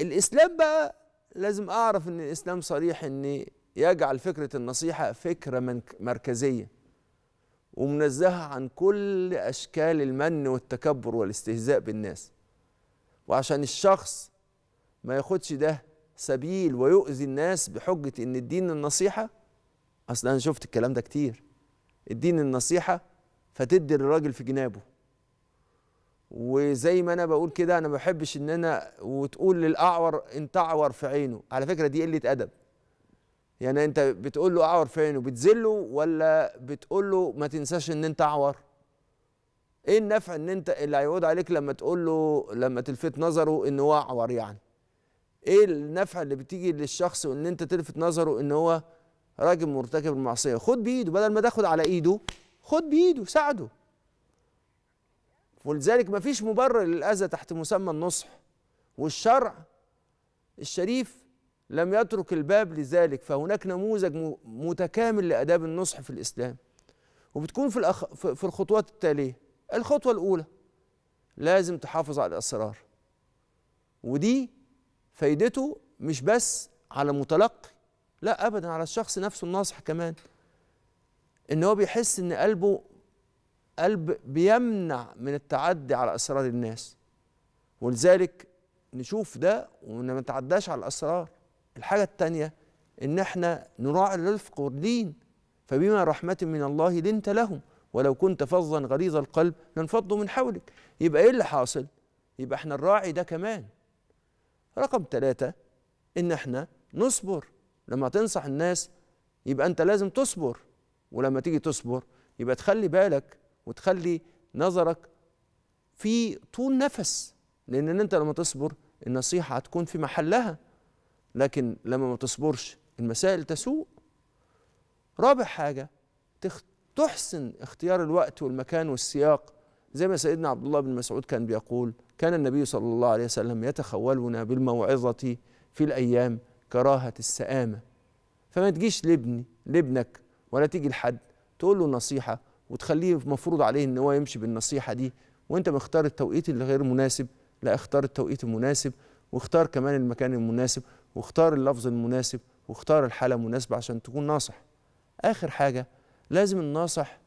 الاسلام بقى لازم اعرف ان الاسلام صريح ان يجعل فكره النصيحه فكره مركزيه ومنزهه عن كل اشكال المن والتكبر والاستهزاء بالناس وعشان الشخص ما ياخدش ده سبيل ويؤذي الناس بحجه ان الدين النصيحه اصلا انا شفت الكلام ده كتير الدين النصيحه فتدي الراجل في جنابه وزي ما انا بقول كده انا ما بحبش ان انا وتقول للاعور انت اعور في عينه على فكره دي قله ادب يعني انت بتقول له اعور في عينه بتذله ولا بتقول له ما تنساش ان انت اعور ايه النفع ان انت اللي هيعود عليك لما تقول له لما تلفت نظره ان هو اعور يعني ايه النفع اللي بتيجي للشخص وان انت تلفت نظره ان هو راجل مرتكب المعصيه خد بايده بدل ما تاخد على ايده خد بايده ساعده ولذلك مفيش مبرر للأذى تحت مسمى النصح والشرع الشريف لم يترك الباب لذلك فهناك نموذج متكامل لآداب النصح في الإسلام وبتكون في, الأخ... في الخطوات التالية الخطوة الأولى لازم تحافظ على الأسرار ودي فايدته مش بس على متلقي لا أبدا على الشخص نفسه الناصح كمان إن هو بيحس إن قلبه قلب بيمنع من التعدي على اسرار الناس ولذلك نشوف ده وما نتعداش على الاسرار الحاجه الثانيه ان احنا نراعي الرفق والدين فبما رحمه من الله لنت لهم ولو كنت فظا غليظ القلب لانفضوا من حولك يبقى ايه اللي حاصل يبقى احنا نراعي ده كمان رقم ثلاثة ان احنا نصبر لما تنصح الناس يبقى انت لازم تصبر ولما تيجي تصبر يبقى تخلي بالك وتخلي نظرك في طول نفس لان انت لما تصبر النصيحه هتكون في محلها لكن لما ما تصبرش المسائل تسوء رابع حاجه تخ... تحسن اختيار الوقت والمكان والسياق زي ما سيدنا عبد الله بن مسعود كان بيقول كان النبي صلى الله عليه وسلم يتخولنا بالموعظه في الايام كراهه السامه فما تجيش لابني لابنك ولا تيجي لحد تقول له نصيحه وتخليه مفروض عليه ان هو يمشي بالنصيحه دي وانت مختار التوقيت اللي غير مناسب لا اختار التوقيت المناسب واختار كمان المكان المناسب واختار اللفظ المناسب واختار الحاله المناسبه عشان تكون ناصح اخر حاجه لازم الناصح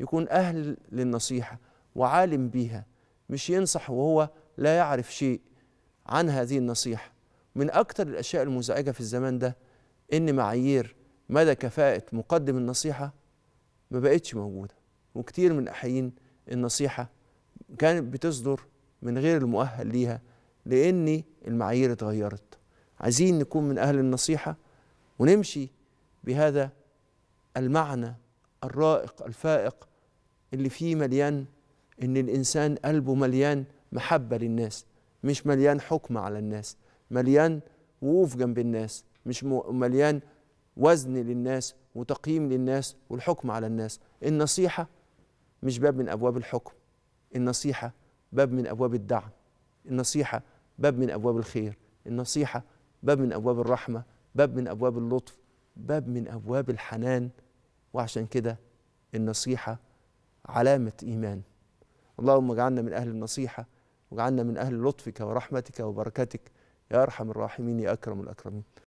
يكون اهل للنصيحه وعالم بيها مش ينصح وهو لا يعرف شيء عن هذه النصيحه من اكثر الاشياء المزعجه في الزمان ده ان معايير مدى كفاءه مقدم النصيحه ما بقتش موجوده وكتير من الاحيان النصيحه كانت بتصدر من غير المؤهل ليها لان المعايير اتغيرت عايزين نكون من اهل النصيحه ونمشي بهذا المعنى الرائق الفائق اللي فيه مليان ان الانسان قلبه مليان محبه للناس مش مليان حكم على الناس مليان وقوف جنب الناس مش مليان وزن للناس وتقييم للناس والحكم على الناس النصيحه مش باب من ابواب الحكم النصيحه باب من ابواب الدعم النصيحه باب من ابواب الخير النصيحه باب من ابواب الرحمه باب من ابواب اللطف باب من ابواب الحنان وعشان كده النصيحه علامه ايمان اللهم اجعلنا من اهل النصيحه واجعلنا من اهل لطفك ورحمتك وبركتك يا ارحم الراحمين يا اكرم الاكرمين